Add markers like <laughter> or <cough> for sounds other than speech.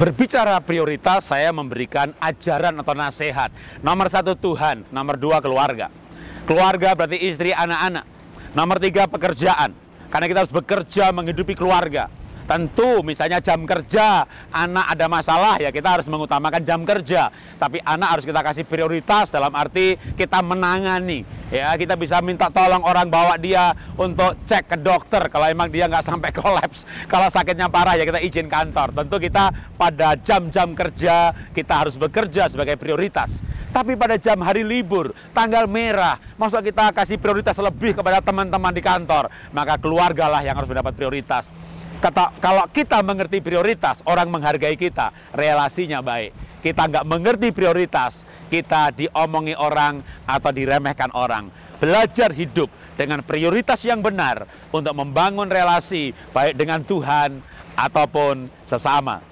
Berbicara prioritas, saya memberikan ajaran atau nasihat. Nomor satu Tuhan, nomor dua keluarga. Keluarga berarti istri, anak-anak. Nomor tiga pekerjaan, karena kita harus bekerja menghidupi keluarga. Tentu misalnya jam kerja, anak ada masalah ya kita harus mengutamakan jam kerja. Tapi anak harus kita kasih prioritas dalam arti kita menangani ya kita bisa minta tolong orang bawa dia untuk cek ke dokter kalau emang dia nggak sampai <laughs> kolaps kalau sakitnya parah ya kita izin kantor tentu kita pada jam-jam kerja kita harus bekerja sebagai prioritas tapi pada jam hari libur tanggal merah masa kita kasih prioritas lebih kepada teman-teman di kantor maka keluargalah yang harus mendapat prioritas Kata, kalau kita mengerti prioritas, orang menghargai kita, relasinya baik kita nggak mengerti prioritas, kita diomongi orang atau diremehkan orang. Belajar hidup dengan prioritas yang benar untuk membangun relasi baik dengan Tuhan ataupun sesama.